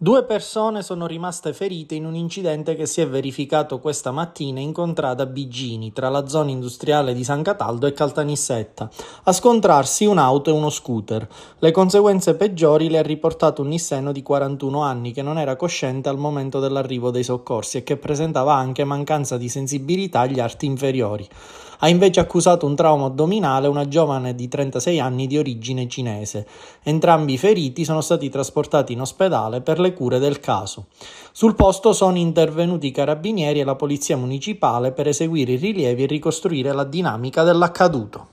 Due persone sono rimaste ferite in un incidente che si è verificato questa mattina in contrada Bigini, tra la zona industriale di San Cataldo e Caltanissetta, a scontrarsi un'auto e uno scooter. Le conseguenze peggiori le ha riportato un nisseno di 41 anni che non era cosciente al momento dell'arrivo dei soccorsi e che presentava anche mancanza di sensibilità agli arti inferiori ha invece accusato un trauma addominale a una giovane di 36 anni di origine cinese. Entrambi i feriti sono stati trasportati in ospedale per le cure del caso. Sul posto sono intervenuti i carabinieri e la polizia municipale per eseguire i rilievi e ricostruire la dinamica dell'accaduto.